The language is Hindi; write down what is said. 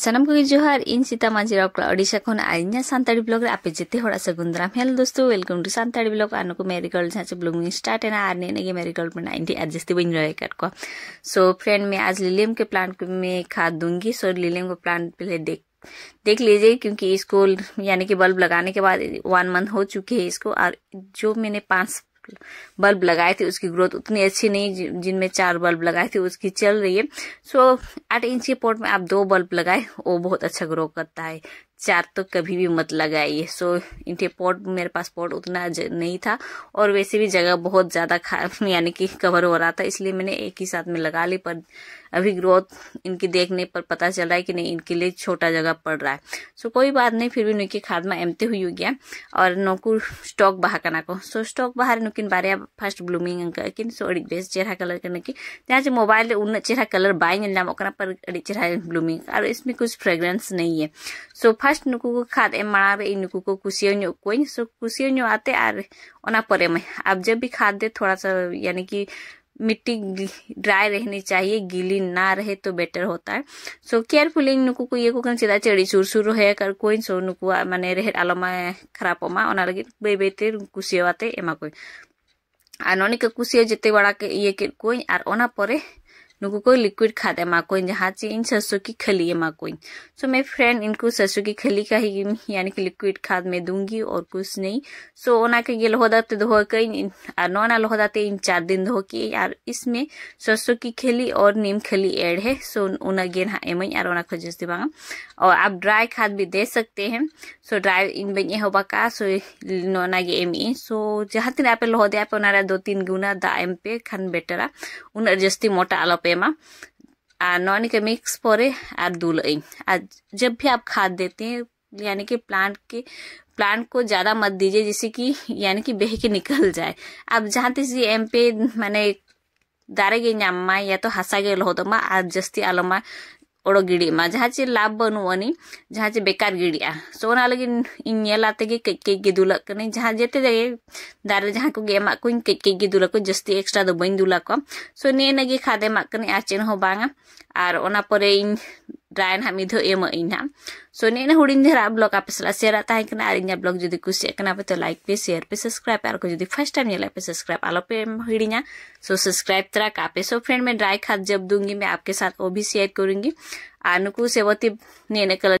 सनम को जोहार इन सीता माझी रकला ओडिशा खन आईना सांताड़ी ब्लॉग रे आपे जते होड़ा सगुन राम हेलो दोस्तों वेलकम टू सांताड़ी ब्लॉग आनो को मेरी गर्ल जहाँ से ब्लॉगिंग स्टार्ट है ना आर ने के मेरी गर्ल में नाइनटी एडजस्टिव बिन रहे कर को सो फ्रेंड मैं आज लिलियम के प्लांट में खाद दूंगी सो लिलियम को प्लांट पहले देख देख लीजिए क्योंकि इसको यानी कि बल्ब लगाने के बाद वन मंथ हो चुकी है इसको और जो मैंने पांच बल्ब लगाए थे उसकी ग्रोथ उतनी अच्छी नहीं जिनमें चार बल्ब लगाए थे उसकी चल रही है सो आठ इंच के पॉट में आप दो बल्ब लगाए वो बहुत अच्छा ग्रो करता है चार तो कभी भी मत लगाइए सो इनके पॉट मेरे पास पॉट उतना नहीं था और वैसे भी जगह बहुत ज़्यादा यानी कि कवर हो रहा था इसलिए मैंने एक ही साथ में लगा ली पर अभी ग्रोथ इनकी देखने पर पता चल रहा है कि नहीं इनके लिए छोटा जगह पड़ रहा है सो कोई बात नहीं फिर भी नुकी खादमा एमते हुई हो गया हाँ। और नोकू स्टॉक बाहर करना को सो स्टॉक बाहर नुकिन बारे फर्स्ट ब्लूमिंग अंक किन सो अड़ी बेस चेहरा कलर करने की जहाँ से मोबाइल उन चेहरा कलर बाई नाम पर अड़ी चेहरा ब्लूमिंग और इसमें कुछ फ्रेग्रेंस नहीं है सो फर्स्ट फास्ट नुक खाद मांगे नुक को कुसियों को सो कुसियों आते और अब जब भी खाद दे थोड़ा सा यानी कि मिट्टी ड्राई रहनी चाहिए गीली ना रहे तो बेटर होता है सो केयरफुल नुक को ये को चाहे चेड़ी चूर सुर कर को सो नुक मान रेह आलमे खराबमा और बे बेते कुसियों को नौनिक कुसियों जिते बड़ा के ये के कोई और नुक को लिक्विड खाते माकोइन जहाँ से इन सरसों की खली है माकोइन सो मैं फ्रेंड इनको सरसों की खली का ही यानी कि लिक्विड खाद में दूंगी और कुछ नहीं सो ओना के ये लहदाते दो कई और लहदाते इन चार दिन धो के यार इसमें सरसों की खली और नीम खली एड है सो ओना उनगे हाँ एम और ओना खोज और आप ड्राई खाद भी दे सकते हैं सो ड्राई इन हो एहबा सो नोना गे एम सो जहाँ तीन आप लोहदे आप दो तीन गुना दा एम पे खान बेटर उन जस्ती मोटा आलोपे टेमा नॉन केमिक स्पोरे एर्दुलई जब भी आप खाद देते हैं यानी कि प्लांट के प्लांट को ज़्यादा मत दीजिए जिससे कि यानी कि बह के निकल जाए आप जहाँ तक एम पे मैंने दारे गे ᱢᱟᱭ ᱭᱟ ᱛᱚ ᱦᱟᱥᱟ ᱜᱮ ᱞᱚᱦᱚᱫᱚᱜ ᱢᱟ ᱟᱨ ᱡᱟᱹᱥᱛᱤ ᱚᱲᱚ ᱜᱤᱰᱤᱜ ᱢᱟ ᱡᱟᱦᱟᱸ ᱪᱮ ᱞᱟᱵᱷ ᱵᱟᱹᱱᱩᱜ ᱟᱹᱱᱤᱡ ᱡᱟᱦᱟᱸ ᱪᱮ ᱵᱮᱠᱟᱨ ᱜᱤᱰᱤᱜᱼᱟ ᱥᱚ ᱚᱱᱟ ᱞᱟᱹᱜᱤᱫ ᱤᱧ ᱧᱮᱞᱟ ᱛᱮᱜᱮ ᱠᱟᱹᱡ ᱠᱟᱹᱡ ᱜᱮ ᱫᱩᱞᱟᱜ ᱠᱟᱹᱱᱟᱹᱧ ᱡᱟᱦᱟᱸ ᱡᱮᱛᱮ ᱡᱟᱭᱜᱟ ᱫᱟᱨᱮ ᱡᱟᱦᱟᱸ ᱠᱚᱜᱮ ᱮᱢᱟᱜ ᱠᱚᱧ ᱠᱟᱹᱡ ᱠᱟᱹᱡ ᱜᱮ ᱫᱩᱞᱟ ᱠᱚ ᱡᱟᱹᱥᱛᱤ ᱮᱠᱥᱴᱨᱟ ᱫᱚ ᱵᱟᱹᱧ ᱫᱩᱞᱟ ᱠᱚᱣᱟ ᱥᱚ ᱱᱤᱭᱟᱹ ᱱᱟᱜᱮ ᱠᱷᱟᱫ ᱮᱢᱟᱜ ᱠᱟᱹᱱᱟᱹᱧ ᱟᱨ ᱪᱮᱫ ᱦᱚᱸ ᱵᱟᱝᱟ ᱟᱨ ᱚᱱᱟ ᱯᱚᱨᱮ ᱤᱧ ड्रायन हामी दो एम इना सो ने हूँ धेरा ब्लग आप सेयर तहकना और इंजा ब्लग जुदी कुना पे तो लाइक पे शेयर पे सब्सक्राइब और जो फर्स्ट टाइम नील पे सब्सक्राइब आलोपे हिड़ा सो सब्सक्राइब तरह कापे सो फ्रेंड में ड्राई खाद जब दूंगी मैं आपके साथ वो भी शेयर करूंगी और नुकू से ने